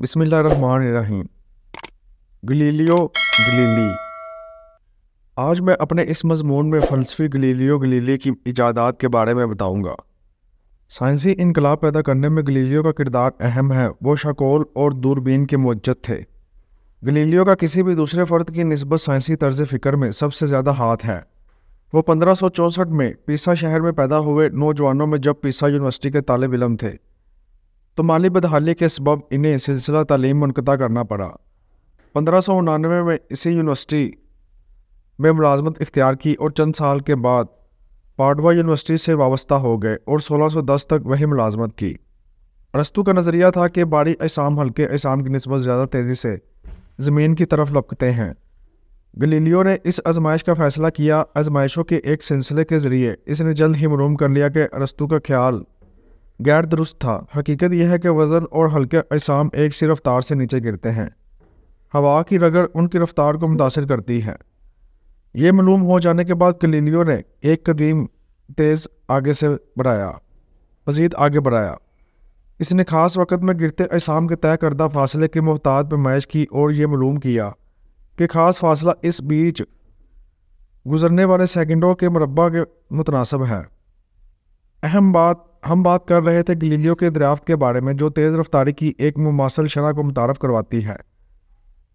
बिसमीम गलीलियो गलीली आज मैं अपने इस मजमून में फ़लसफ़ी गलीलियो गलीली की इजादात के बारे में बताऊंगा। साइंसी इनकलाब पैदा करने में गलीलियो का किरदार अहम है वो शकोल और दूरबीन के मुजत थे गलीलियो का किसी भी दूसरे फ़र्द की नस्बत साइंसी तर्ज फ़िक्र में सबसे ज़्यादा हाथ है वो पंद्रह सौ चौंसठ में पीसा शहर में पैदा हुए नौजवानों में जब पीसा यूनिवर्सिटी के तालब इलम थे तो माली बदहाली के सबब इन्हें सिलसिला तलीम मुनता करना पड़ा पंद्रह सौ उनानवे में इसी यूनिवर्सिटी में मुलाजमत इख्तियार की और चंद साल के बाद पाडवा यूनिवर्सिटी से वाबस्ता हो गए और 1610 तक वही मुलाजमत की रस्तु का नज़रिया था कि बाड़ी असाम हल्के असाम की नस्बत ज़्यादा तेज़ी से ज़मीन की तरफ लपकते हैं गलीलियो ने इस आजमाइश का फ़ैसला किया आजमाइशों के एक सिलसिले के ज़रिए इसने जल्द ही मरूम कर लिया कि रस्तु का ख्याल गैर दुरुस्त था हकीकत यह है कि वज़न और हल्के असाम एक सी रफ्तार से नीचे गिरते हैं हवा की रगड़ उनकी रफ्तार को मुतासर करती है ये मलूम हो जाने के बाद कलीलियों ने एक कदीम तेज़ आगे से बढ़ाया मज़ीद आगे बढ़ाया इसने ख़ास वक़्त में गिरते असाम के तय करदा फासले की मोहतात पैमाइश की और ये मलूम किया कि ख़ास फासला इस बीच गुजरने वाले सेकंडों के मरबा के मुतनासब है अहम बात हम बात कर रहे थे गलीलियो के दरियाफ्त के बारे में जो तेज़ रफ्तारी की एक मुमासल शरह को मुतारफ़ करवाती है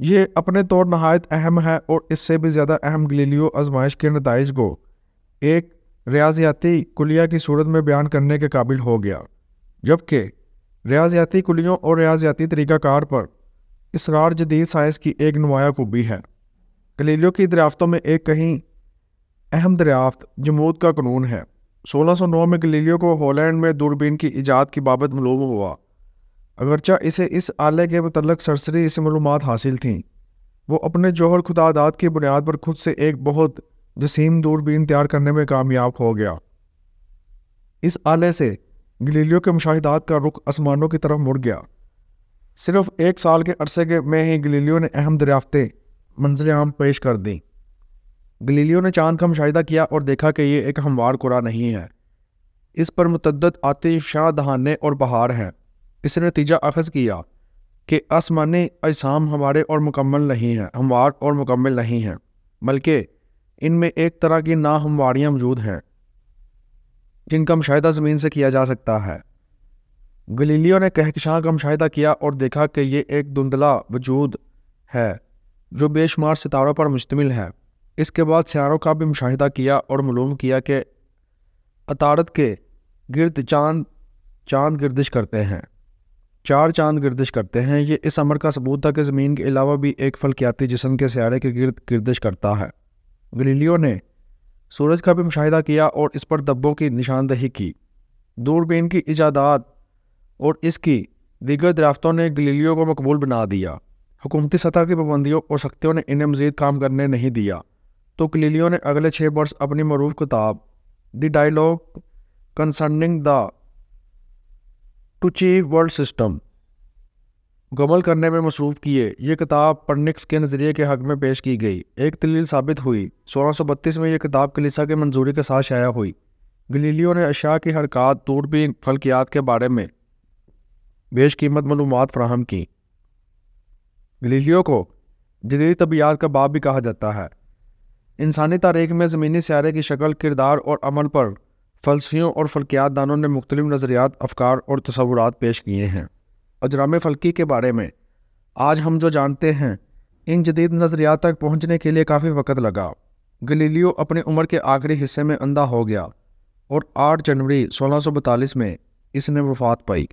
ये अपने तौर नहायत अहम है और इससे भी ज़्यादा अहम गलीलियो आजमाइश के नतज को एक रियाजियाती कुलिया की सूरत में बयान करने के काबिल हो गया जबकि रियाजियाती कुलियों और रियाजियाती तरीक़ाकार पर इसरार जदीद साइंस की एक नुमाया खूबी है गलीलियो की दरियाफ़तों में एक कहीं अहम दरियाफ्त जमूद का क़ानून है 1609 में गलीलियो को हॉलैंड में दूरबीन की ईजाद की बाबत मलूम हुआ अगरचा इसे इस आले के मतलब सरसरी से मालूम हासिल थीं वो अपने जौहर खुदादात की बुनियाद पर खुद से एक बहुत जसीम दूरबीन तैयार करने में कामयाब हो गया इस आले से गलीलियो के मुशाहिदात का रुख आसमानों की तरफ मुड़ गया सिर्फ एक साल के अरसे के में ही गलीलियो ने अहम दरियाफ्तें मंजर आम पेश कर दीं गलीलियो ने चांद का मुशाह किया और देखा कि ये एक हमवार कुरा नहीं है इस पर मुतद आतिफ शाह दहाने और बहार हैं इस नतीजा अखज़ किया कि आसमानी अजसाम हमारे और मुकम्मल नहीं हैं हमवार और मुकम्मल नहीं हैं बल्कि इनमें एक तरह की नाहमवारियाँ मौजूद हैं जिनका मुशाह ज़मीन से किया जा सकता है गलीलियो ने कहकशां का मुशाह किया और देखा कि ये एक धुंधला वजूद है जो बेशुमार सितारों पर मुश्तमिल है इसके बाद सियारों का भी मुशाहिदा किया और मलूम किया कि अतारत के गिरद चांद चांद गर्दिश करते हैं चार चांद गर्दिश करते हैं ये इस अमर का सबूत था कि ज़मीन के अलावा भी एक फलकियाती जिसम के सियारे के गिरद गर्दिश करता है गलीलियों ने सूरज का भी मुशाहिदा किया और इस पर दब्बों की निशानदही की दूरबीन की इजादात और इसकी दीगर दराफ्तों ने गलीलियों को मकबूल बना दिया हुकूमती सतह की पाबंदियों और सख्तियों ने इन्हें मज़ीद काम करने नहीं दिया तो क्लीलियो ने अगले छः वर्ष अपनी मरूफ किताब the dialogue concerning the two chief world system गमल करने में मसरूफ़ किए ये किताब पन्निक्स के नज़रिए के हक में पेश की गई एक दलील साबित हुई 1632 में यह किताब कलिसा की मंजूरी के साथ शाया हुई गलीलियो ने अशा की हरकत दूरबीन फलकियात के बारे में बेश कीमत मालूम फ्राहम की गलीलियो को जदीद तबियात का बाप भी कहा जाता है इंसानी तारीख में ज़मीनी स्यारे की शक्ल किरदार और अमल पर फलसफियों और फल्कियात दानों ने मुख्तलिम नज़रियात अफकार और तस्वुरात पेश किए हैं अजराम फ़लकी के बारे में आज हम जो जानते हैं इन जदीद नज़रियात तक पहुँचने के लिए काफ़ी वक्त लगा गलीलियो अपनी उम्र के आखिरी हिस्से में अंधा हो गया और 8 जनवरी बतालीस में इसने वफात पाई